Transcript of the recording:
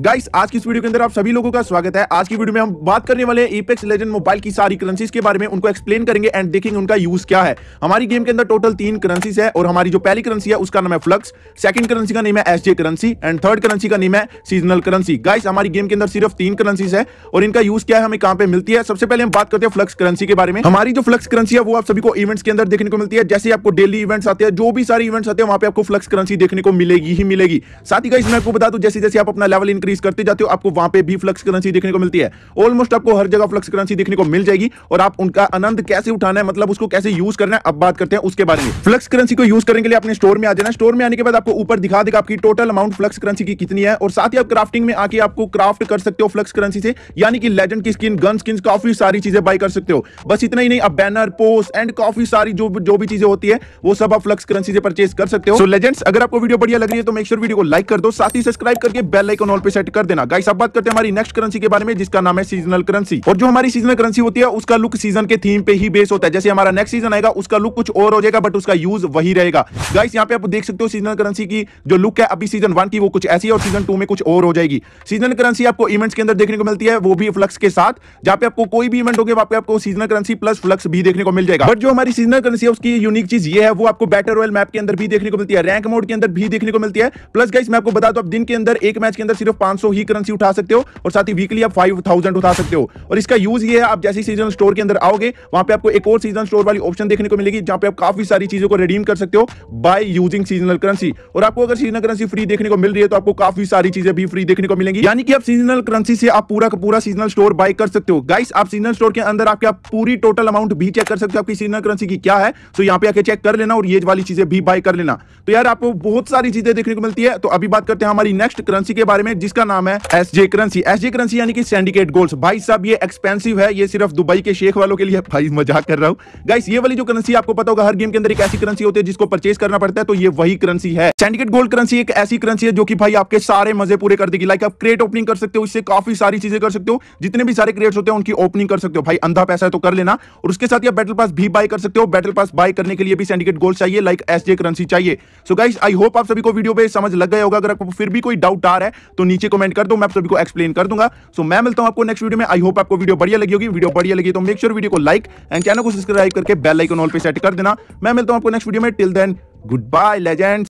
guys आज की इस वीडियो के अंदर आप सभी लोगों का स्वागत है आज की वीडियो में हम बात करने वाले हैं एपेक्स लेजेंड मोबाइल की सारी करेंसीज के बारे में उनको एक्सप्लेन करेंगे एंड देखेंगे उनका यूज क्या है हमारी गेम के अंदर टोटल तीन करेंसीज है और हमारी जो पहली करेंसी है उसका नाम है फ्लक्स सेकंड करेंसी का नेम है SJ currency and third currency का नेम है सीजनल करेंसी गाइस हमारी गेम के अंदर सिर्फ तीन करेंसीज है और इनका यूज क्या है हमें कहां पे मिलती है सबसे पहले हम बात करते हैं फ्लक्स करेंसी के बारे में हमारी जो फ्लक्स करेंसी है वो आप सभी को इवेंट्स के अंदर देखने को मिलती है जैसे आपको डेली इवेंट्स आते हैं जो भी सारे इवेंट्स आते हैं वहां पे आपको फ्लक्स करेंसी देखने को मिलेगी ही मिलेगी साथ ही गाइस मैं आपको बता दूं जैसे जैसे आप अपना लेवल इनक्रीज इंक्रीज करते जाते हो आपको वहां पे भी फ्लक्स करेंसी देखने को मिलती है ऑलमोस्ट आपको हर जगह फ्लक्स करेंसी देखने को मिल जाएगी और आप उनका आनंद कैसे उठाना है मतलब उसको कैसे यूज करना है अब बात करते हैं उसके बारे में फ्लक्स करेंसी को यूज करने के लिए अपने स्टोर में आ जाना स्टोर में आने के बाद आपको ऊपर दिखा देगा आपकी टोटल अमाउंट फ्लक्स करेंसी की कितनी है और साथ ही आप क्राफ्टिंग में आके आपको क्राफ्ट कर सकते हो फ्लक्स करेंसी से यानी कि लेजेंड की स्किन गन स्किन काफी सारी चीजें बाई कर सकते हो बस इतना ही नहीं आप बैनर पोस्ट एंड काफी सारी जो जो भी चीजें होती है वो सब आप फ्लक्स करेंसी से परचेज कर सकते हो लेजेंड्स अगर आपको वीडियो बढ़िया लग रही है तो मेक श्योर वीडियो को लाइक कर दो साथ ही सब्सक्राइब करके बेल आइकन ऑल पे सेट कर देना गाइस अब बात करते हैं हमारी नेक्स्ट करेंसी के बारे में जिसका नाम है सीजनल करेंसी और जो हमारी सीजनल करेंसी होती है उसका लुक सीजन के थीम पे ही बेस होता है जैसे हमारा नेक्स्ट सीजन आएगा उसका लुक कुछ और हो जाएगा बट उसका यूज वही रहेगा गाइस यहाँ पे आप देख सकते हो सीजनल करेंसी की जो लुक है अभी सीजन वन की वो कुछ ऐसी और सीजन टू में कुछ और हो जाएगी सीजनल करेंसी आपको इवेंट्स के अंदर देखने को मिलती है वो भी फ्लक्स के साथ जहाँ पे आपको कोई भी इवेंट होगा वहाँ आपको सीजनल करेंसी प्लस फ्लक्स भी देखने को मिल जाएगा बट जो हमारी सीजनल करेंसी है उसकी यूनिक चीज ये है वो आपको बैटर रॉयल मैप के अंदर भी देखने को मिलती है रैंक मोड के अंदर भी देखने को मिलती है प्लस गाइस मैं आपको बता दूं आप दिन के अंदर एक मैच के अंदर सिर्फ आप 500 ही करेंसी उठा सकते हो और साथ ही वीकली आप 5000 उठा सकते हो और इसका यूज ये है आप जैसे सीजन स्टोर के अंदर आओगे वहां पे आपको एक और सीजन स्टोर वाली ऑप्शन देखने को मिलेगी जहां पे आप काफी सारी चीजों को रिडीम कर सकते हो बाय यूजिंग सीजनल करेंसी और आपको अगर सीजनल करेंसी फ्री देखने को मिल रही है तो आपको काफी सारी चीजें भी फ्री देखने को मिलेंगी यानी कि आप सीजनल करेंसी से आप पूरा का पूरा सीजनल स्टोर बाय कर सकते हो गाइस आप सीजनल स्टोर के अंदर आपके आप पूरी टोटल अमाउंट भी चेक कर सकते हो आपकी सीजनल करेंसी की क्या है तो यहाँ पे आके चेक कर लेना और ये वाली चीजें भी बाय कर लेना तो यार आपको बहुत सारी चीजें देखने को मिलती है तो अभी बात करते हैं हमारी नेक्स्ट करेंसी के बारे में जिसका नाम है S J currency S J currency यानी कि सैंडिकेट गोल्ड भाई साहब ये एक्सपेंसिव है ये सिर्फ दुबई के शेख वालों के लिए भाई मजाक कर रहा हूँ गाइस ये वाली जो करेंसी आपको पता होगा हर गेम के अंदर एक ऐसी करेंसी होती है जिसको परचेज करना पड़ता है तो ये वही करेंसी है सैंडिकेट गोल्ड करेंसी एक ऐसी करेंसी है जो कि भाई आपके सारे मजे पूरे कर देगी लाइक आप क्रेट ओपनिंग कर सकते हो इससे काफी सारी चीजें कर सकते हो जितने भी सारे क्रेट होते हैं उनकी ओपनिंग कर सकते हो भाई अंधा पैसा है तो कर लेना और उसके साथ ये बैटल पास भी बाय कर सकते हो बैटल पास बाय करने के लिए भी सैंडिकेट गोल्ड चाहिए लाइक एस करेंसी चाहिए सो गाइस आई होप आप सभी को वीडियो पे समझ लग गया होगा अगर आपको फिर भी कोई डाउट आ रहा है तो नीचे नीचे कमेंट कर दो मैं आप सभी को एक्सप्लेन कर दूंगा सो मैं मिलता हूं आपको नेक्स्ट वीडियो में आई होप आपको वीडियो बढ़िया लगी होगी वीडियो बढ़िया लगी तो मेक श्योर वीडियो को लाइक एंड चैनल को सब्सक्राइब करके बेल आइकन ऑल पे सेट कर देना मैं मिलता हूं आपको नेक्स्ट वीडियो में till then good bye legend